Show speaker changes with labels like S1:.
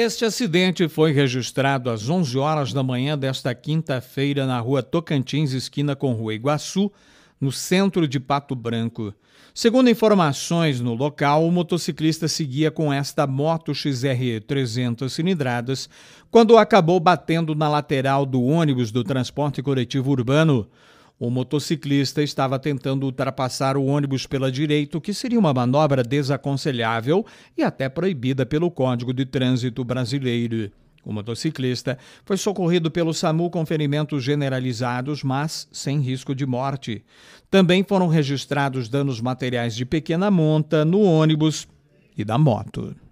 S1: Este acidente foi registrado às 11 horas da manhã desta quinta-feira na rua Tocantins, esquina com Rua Iguaçu, no centro de Pato Branco. Segundo informações no local, o motociclista seguia com esta moto XRE 300 cilindradas quando acabou batendo na lateral do ônibus do transporte coletivo urbano. O motociclista estava tentando ultrapassar o ônibus pela direita, o que seria uma manobra desaconselhável e até proibida pelo Código de Trânsito Brasileiro. O motociclista foi socorrido pelo SAMU com ferimentos generalizados, mas sem risco de morte. Também foram registrados danos materiais de pequena monta no ônibus e da moto.